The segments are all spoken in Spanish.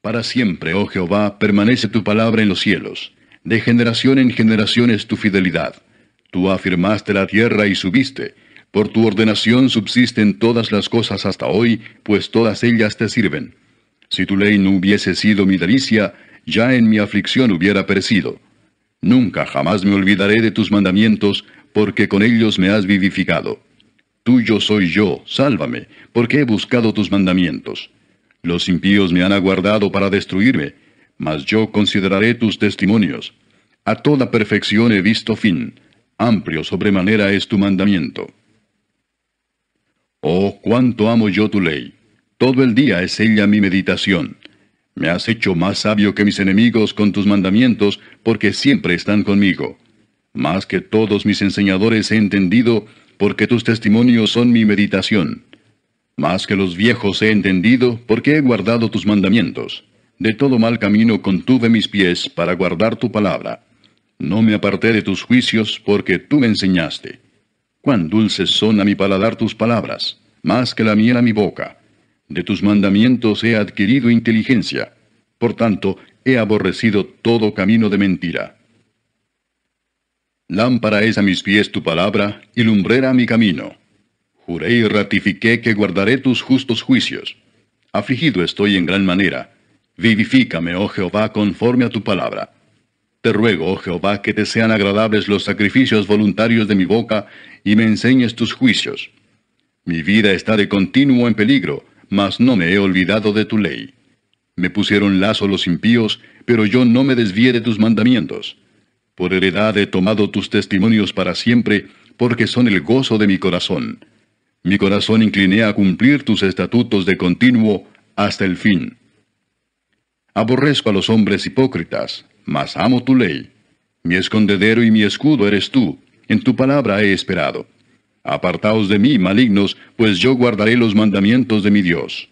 Para siempre, oh Jehová, permanece tu palabra en los cielos. De generación en generación es tu fidelidad. Tú afirmaste la tierra y subiste. Por tu ordenación subsisten todas las cosas hasta hoy, pues todas ellas te sirven. Si tu ley no hubiese sido mi delicia, ya en mi aflicción hubiera perecido. Nunca jamás me olvidaré de tus mandamientos, porque con ellos me has vivificado. Tuyo soy yo, sálvame, porque he buscado tus mandamientos. Los impíos me han aguardado para destruirme, mas yo consideraré tus testimonios. A toda perfección he visto fin, amplio sobremanera es tu mandamiento. Oh, cuánto amo yo tu ley. Todo el día es ella mi meditación. Me has hecho más sabio que mis enemigos con tus mandamientos, porque siempre están conmigo. Más que todos mis enseñadores he entendido, porque tus testimonios son mi meditación. Más que los viejos he entendido, porque he guardado tus mandamientos. De todo mal camino contuve mis pies para guardar tu palabra. No me aparté de tus juicios, porque tú me enseñaste. Cuán dulces son a mi paladar tus palabras, más que la miel a mi boca. De tus mandamientos he adquirido inteligencia. Por tanto, he aborrecido todo camino de mentira. Lámpara es a mis pies tu palabra y lumbrera mi camino. Juré y ratifiqué que guardaré tus justos juicios. Afligido estoy en gran manera. Vivifícame, oh Jehová, conforme a tu palabra. Te ruego, oh Jehová, que te sean agradables los sacrificios voluntarios de mi boca y me enseñes tus juicios. Mi vida está de continuo en peligro, mas no me he olvidado de tu ley. Me pusieron lazo los impíos, pero yo no me desvié de tus mandamientos. Por heredad he tomado tus testimonios para siempre, porque son el gozo de mi corazón. Mi corazón incliné a cumplir tus estatutos de continuo hasta el fin. Aborrezco a los hombres hipócritas, mas amo tu ley. Mi escondedero y mi escudo eres tú, en tu palabra he esperado. Apartaos de mí, malignos, pues yo guardaré los mandamientos de mi Dios.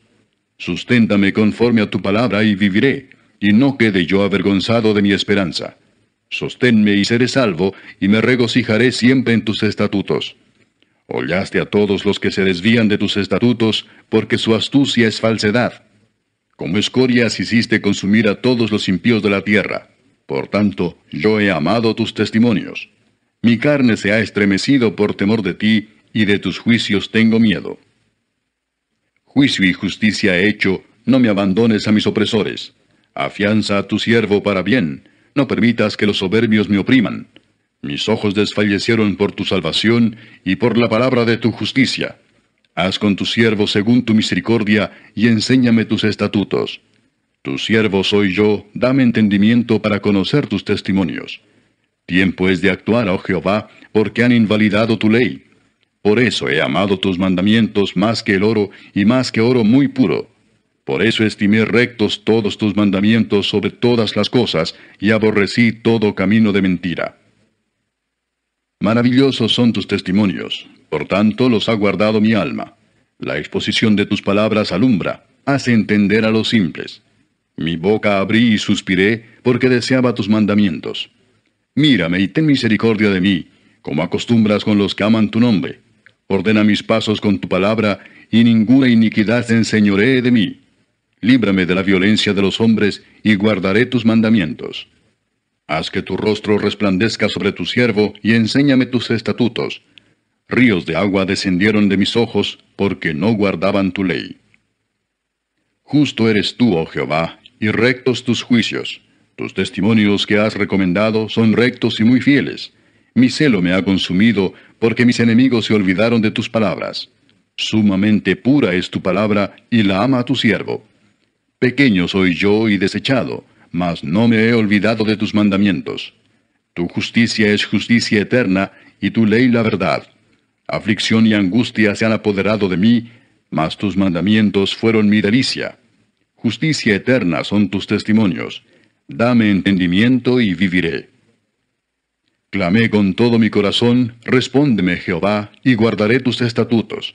Susténtame conforme a tu palabra y viviré, y no quede yo avergonzado de mi esperanza. Sosténme y seré salvo, y me regocijaré siempre en tus estatutos. Hollaste a todos los que se desvían de tus estatutos, porque su astucia es falsedad. Como escorias hiciste consumir a todos los impíos de la tierra. Por tanto, yo he amado tus testimonios. Mi carne se ha estremecido por temor de ti, y de tus juicios tengo miedo. Juicio y justicia he hecho, no me abandones a mis opresores. Afianza a tu siervo para bien, no permitas que los soberbios me opriman. Mis ojos desfallecieron por tu salvación y por la palabra de tu justicia. Haz con tu siervo según tu misericordia y enséñame tus estatutos. Tu siervo soy yo, dame entendimiento para conocer tus testimonios. Tiempo es de actuar, oh Jehová, porque han invalidado tu ley. Por eso he amado tus mandamientos más que el oro y más que oro muy puro. Por eso estimé rectos todos tus mandamientos sobre todas las cosas y aborrecí todo camino de mentira. Maravillosos son tus testimonios, por tanto los ha guardado mi alma. La exposición de tus palabras alumbra, hace entender a los simples. Mi boca abrí y suspiré porque deseaba tus mandamientos. Mírame y ten misericordia de mí, como acostumbras con los que aman tu nombre. Ordena mis pasos con tu palabra, y ninguna iniquidad te enseñoree de mí. Líbrame de la violencia de los hombres, y guardaré tus mandamientos. Haz que tu rostro resplandezca sobre tu siervo, y enséñame tus estatutos. Ríos de agua descendieron de mis ojos, porque no guardaban tu ley. Justo eres tú, oh Jehová, y rectos tus juicios. Tus testimonios que has recomendado son rectos y muy fieles. Mi celo me ha consumido, porque mis enemigos se olvidaron de tus palabras. Sumamente pura es tu palabra, y la ama tu siervo. Pequeño soy yo y desechado mas no me he olvidado de tus mandamientos. Tu justicia es justicia eterna, y tu ley la verdad. Aflicción y angustia se han apoderado de mí, mas tus mandamientos fueron mi delicia. Justicia eterna son tus testimonios. Dame entendimiento y viviré. Clamé con todo mi corazón, respóndeme Jehová, y guardaré tus estatutos.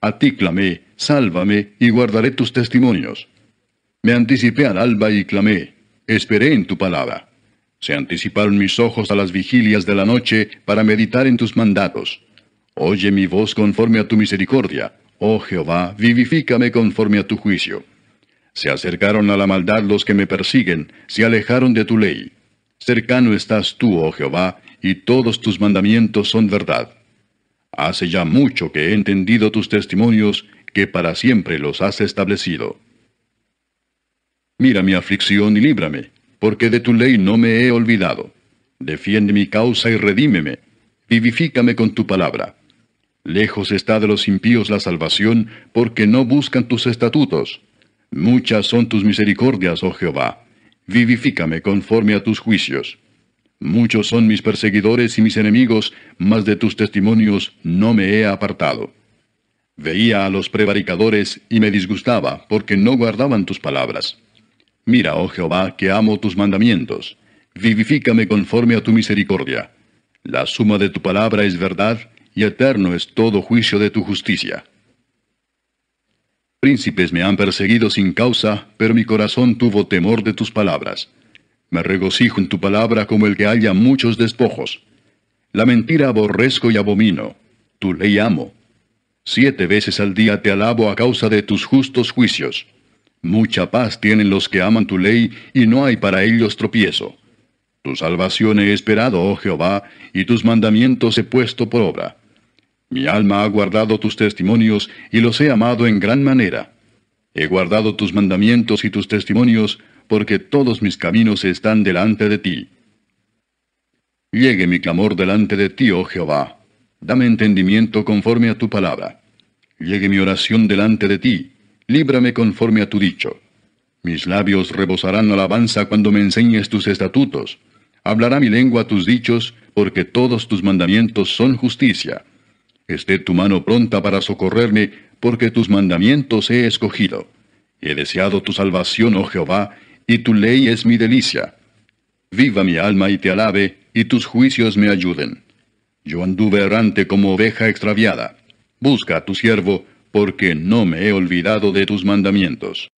A ti clamé, sálvame, y guardaré tus testimonios. Me anticipé al alba y clamé, Esperé en tu palabra. Se anticiparon mis ojos a las vigilias de la noche para meditar en tus mandatos. Oye mi voz conforme a tu misericordia. Oh Jehová, vivifícame conforme a tu juicio. Se acercaron a la maldad los que me persiguen, se alejaron de tu ley. Cercano estás tú, oh Jehová, y todos tus mandamientos son verdad. Hace ya mucho que he entendido tus testimonios, que para siempre los has establecido. Mira mi aflicción y líbrame, porque de tu ley no me he olvidado. Defiende mi causa y redímeme. Vivifícame con tu palabra. Lejos está de los impíos la salvación, porque no buscan tus estatutos. Muchas son tus misericordias, oh Jehová. Vivifícame conforme a tus juicios. Muchos son mis perseguidores y mis enemigos, mas de tus testimonios no me he apartado. Veía a los prevaricadores y me disgustaba, porque no guardaban tus palabras. Mira, oh Jehová, que amo tus mandamientos. Vivifícame conforme a tu misericordia. La suma de tu palabra es verdad, y eterno es todo juicio de tu justicia. Príncipes me han perseguido sin causa, pero mi corazón tuvo temor de tus palabras. Me regocijo en tu palabra como el que haya muchos despojos. La mentira aborrezco y abomino. Tu ley amo. Siete veces al día te alabo a causa de tus justos juicios. Mucha paz tienen los que aman tu ley, y no hay para ellos tropiezo. Tu salvación he esperado, oh Jehová, y tus mandamientos he puesto por obra. Mi alma ha guardado tus testimonios, y los he amado en gran manera. He guardado tus mandamientos y tus testimonios, porque todos mis caminos están delante de ti. Llegue mi clamor delante de ti, oh Jehová. Dame entendimiento conforme a tu palabra. Llegue mi oración delante de ti líbrame conforme a tu dicho. Mis labios rebosarán alabanza cuando me enseñes tus estatutos. Hablará mi lengua tus dichos, porque todos tus mandamientos son justicia. Esté tu mano pronta para socorrerme, porque tus mandamientos he escogido. He deseado tu salvación, oh Jehová, y tu ley es mi delicia. Viva mi alma y te alabe, y tus juicios me ayuden. Yo anduve errante como oveja extraviada. Busca a tu siervo, porque no me he olvidado de tus mandamientos.